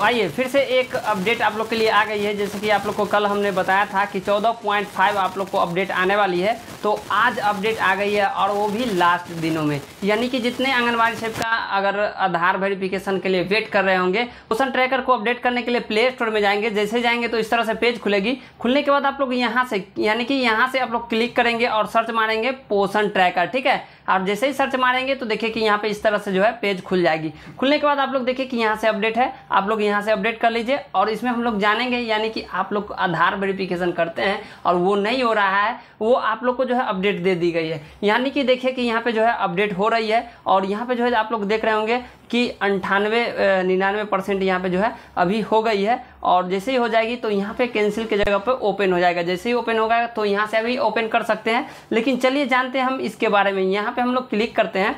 तो आइए फिर से एक अपडेट आप लोग के लिए आ गई है जैसे कि आप लोग को कल हमने बताया था कि 14.5 आप लोग को अपडेट आने वाली है तो आज अपडेट आ गई है और वो भी लास्ट दिनों में यानी कि जितने आंगनबाड़ी सेव का अगर आधार वेरिफिकेशन के लिए वेट कर रहे होंगे पोषण ट्रैकर को अपडेट करने के लिए प्ले स्टोर में जाएंगे जैसे जाएंगे तो इस तरह से पेज खुलेगी खुलने के बाद आप लोग यहाँ से यानी कि यहाँ से आप लोग क्लिक करेंगे और सर्च मारेंगे पोषण ट्रैकर ठीक है और जैसे ही सर्च मारेंगे तो देखिए कि यहाँ पे इस तरह से जो है पेज खुल जाएगी खुलने के बाद आप लोग देखिए कि यहाँ से अपडेट है आप लोग यहाँ से अपडेट कर लीजिए और इसमें हम लोग जानेंगे यानी कि आप लोग आधार वेरिफिकेशन करते हैं और वो नहीं हो रहा है वो आप लोग को जो है अपडेट दे दी गई है यानी कि देखिए कि यहाँ पे जो है अपडेट हो रही है और यहाँ पे जो है आप लोग देख रहे होंगे कि अंठानवे निन्यानवे परसेंट यहाँ पे जो है अभी हो गई है और जैसे ही हो जाएगी तो यहाँ पे कैंसिल के जगह पे ओपन हो जाएगा जैसे ही ओपन होगा तो यहाँ से अभी ओपन कर सकते हैं लेकिन चलिए जानते हैं हम इसके बारे में यहाँ पे हम लोग क्लिक करते हैं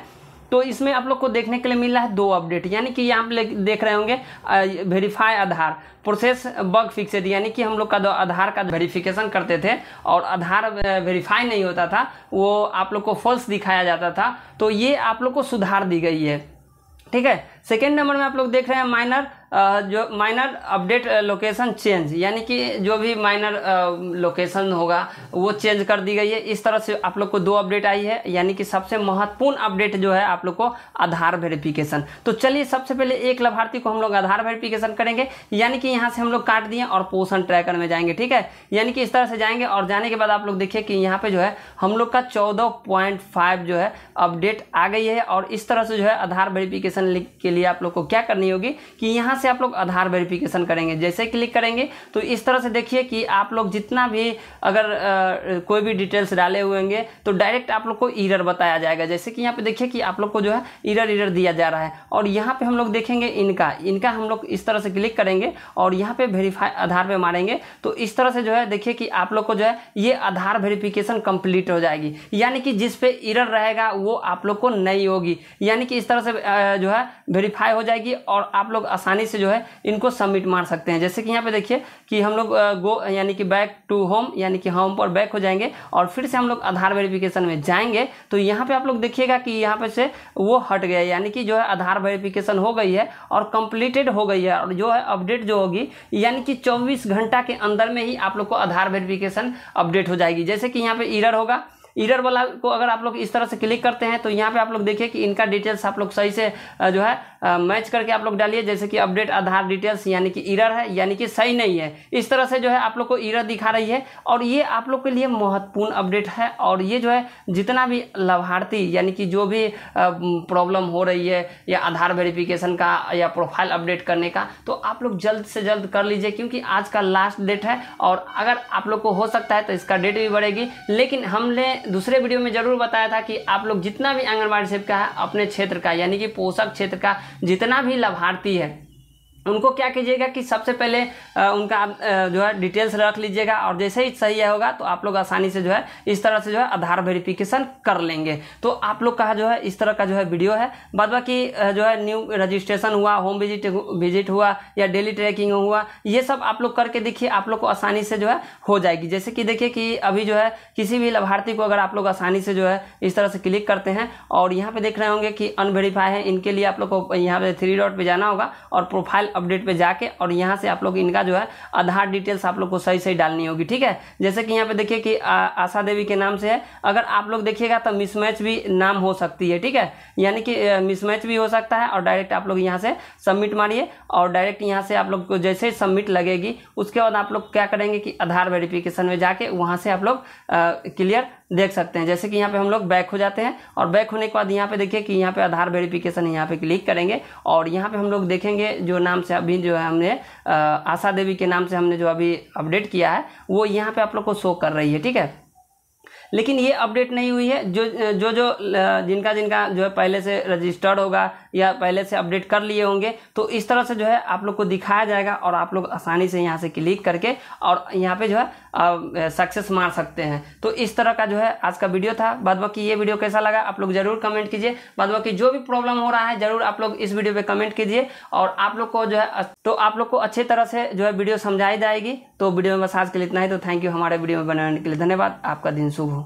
तो इसमें आप लोग को देखने के लिए मिल रहा है दो अपडेट यानी कि यहाँ आप देख रहे होंगे verify Aadhaar process bug fixed यानी कि हम लोग का आधार का वेरिफिकेशन करते थे और आधार वेरीफाई नहीं होता था वो आप लोग को फॉल्स दिखाया जाता था तो ये आप लोग को सुधार दी गई है ठीक है सेकेंड नंबर में आप लोग देख रहे हैं माइनर जो माइनर अपडेट लोकेशन चेंज यानी कि जो भी माइनर लोकेशन होगा वो चेंज कर दी गई है इस तरह से आप लोग को दो अपडेट आई है यानी कि सबसे महत्वपूर्ण अपडेट जो है आप लोग को आधार वेरिफिकेशन तो चलिए सबसे पहले एक लाभार्थी को हम लोग आधार वेरिफिकेशन करेंगे यानी कि यहाँ से हम लोग काट दिए और पोषण ट्रैकर में जाएंगे ठीक है यानी कि इस तरह से जाएंगे और जाने के बाद आप लोग देखिए कि यहाँ पे जो है हम लोग का चौदह जो है अपडेट आ गई है और इस तरह से जो है आधार वेरिफिकेशन के लिए आप लोग को क्या करनी होगी कि यहाँ से आप लोग आधार वेरिफिकेशन करेंगे जैसे क्लिक करेंगे तो इस तरह से देखिए कि आप लोग जितना भी अगर आ, कोई भी डिटेल्स डाले हुए होंगे तो डायरेक्ट आप लोग को ईरर बताया जाएगा जैसे कि यहाँ पे देखिए कि आप लोग को जो है ईरर ईरर दिया जा रहा है और यहाँ पे हम लोग देखेंगे इनका इनका हम लोग इस तरह से क्लिक करेंगे और यहाँ पे वेरीफाई आधार पे मारेंगे तो इस तरह से जो है देखिए कि आप लोग को जो है ये आधार वेरिफिकेशन कंप्लीट हो जाएगी यानी कि जिसपे ईरर रहेगा वो आप लोग को नहीं होगी यानी कि इस तरह से जो है वेरीफाई हो जाएगी और आप लोग आसानी से जो है इनको सबमिट मार सकते हैं जैसे कि यहाँ पे देखिए कि हम लोग गो यानी कि बैक टू होम यानी कि होम पर बैक हो जाएंगे और फिर से हम लोग आधार वेरिफिकेशन में जाएंगे तो यहाँ पे आप लोग देखिएगा कि यहाँ पे से वो हट गया यानी कि जो है आधार वेरिफिकेशन हो गई है और कंप्लीटेड हो गई है और जो है अपडेट जो होगी यानी कि चौबीस घंटा के अंदर में ही आप लोग को आधार वेरिफिकेशन अपडेट हो जाएगी जैसे कि यहाँ पे ईरर होगा इरर वाला को अगर आप लोग इस तरह से क्लिक करते हैं तो यहाँ पे आप लोग देखिए कि इनका डिटेल्स आप लोग सही से जो है मैच करके आप लोग डालिए जैसे कि अपडेट आधार डिटेल्स यानी कि इरर है यानी कि सही नहीं है इस तरह से जो है आप लोग को इरर दिखा रही है और ये आप लोग के लिए महत्वपूर्ण अपडेट है और ये जो है जितना भी लाभार्थी यानी कि जो भी प्रॉब्लम हो रही है या आधार वेरिफिकेशन का या प्रोफाइल अपडेट करने का तो आप लोग जल्द से जल्द कर लीजिए क्योंकि आज का लास्ट डेट है और अगर आप लोग को हो सकता है तो इसका डेट भी बढ़ेगी लेकिन हमने दूसरे वीडियो में जरूर बताया था कि आप लोग जितना भी आंगनबाड़ी सेविका है अपने क्षेत्र का यानी कि पोषक क्षेत्र का जितना भी लाभार्थी है उनको क्या कीजिएगा कि सबसे पहले उनका आप जो है डिटेल्स रख लीजिएगा और जैसे ही सही होगा तो आप लोग आसानी से जो है इस तरह से जो है आधार वेरिफिकेशन कर लेंगे तो आप लोग का जो है इस तरह का जो है वीडियो है बाद बाकी जो है न्यू रजिस्ट्रेशन हुआ होम विजिट विजिट हुआ या डेली ट्रैकिंग हुआ ये सब आप लोग करके देखिए आप लोग को आसानी से जो है हो जाएगी जैसे कि देखिए कि अभी जो है किसी भी लाभार्थी को अगर आप लोग आसानी से जो है इस तरह से क्लिक करते हैं और यहाँ पर देख रहे होंगे कि अनवेरीफाई है इनके लिए आप लोग को यहाँ पर थ्री डॉट पर जाना होगा और प्रोफाइल अपडेट पे जाके और यहाँ से आप लोग इनका जो है आधार डिटेल्स आप लोग को सही सही डालनी होगी ठीक है जैसे कि यहाँ पे देखिए कि आ, आशा देवी के नाम से है अगर आप लोग देखिएगा तो मिसमैच भी नाम हो सकती है ठीक है यानी कि मिसमैच भी हो सकता है और डायरेक्ट आप लोग यहाँ से सबमिट मारिए और डायरेक्ट यहाँ से आप लोग को जैसे ही सबमिट लगेगी उसके बाद आप लोग क्या करेंगे कि आधार वेरिफिकेशन में जाके वहाँ से आप लोग क्लियर देख सकते हैं जैसे कि यहाँ पे हम लोग बैक हो जाते हैं और बैक होने के बाद यहाँ पे देखिए कि यहाँ पे आधार वेरिफिकेशन यहाँ पे क्लिक करेंगे और यहाँ पे हम लोग देखेंगे जो नाम से अभी जो है हमने आशा देवी के नाम से हमने जो अभी अपडेट किया है वो यहाँ पे आप लोग को शो कर रही है ठीक है लेकिन ये अपडेट नहीं हुई है जो जो जो जिनका जिनका जो है पहले से रजिस्टर्ड होगा या पहले से अपडेट कर लिए होंगे तो इस तरह से जो है आप लोग को दिखाया जाएगा और आप लोग आसानी से यहाँ से क्लिक करके और यहाँ पे जो है सक्सेस मार सकते हैं तो इस तरह का जो है आज का वीडियो था बाद बाकी ये वीडियो कैसा लगा आप लोग जरूर कमेंट कीजिए बाद बाकी जो भी प्रॉब्लम हो रहा है जरूर आप लोग इस वीडियो पे कमेंट कीजिए और आप लोग को जो है तो आप लोग को अच्छी तरह से जो है वीडियो समझाई जाएगी तो वीडियो में बस आज के लिए इतना ही तो थैंक यू हमारे वीडियो में बनाने के लिए धन्यवाद आपका दिन शुभ हो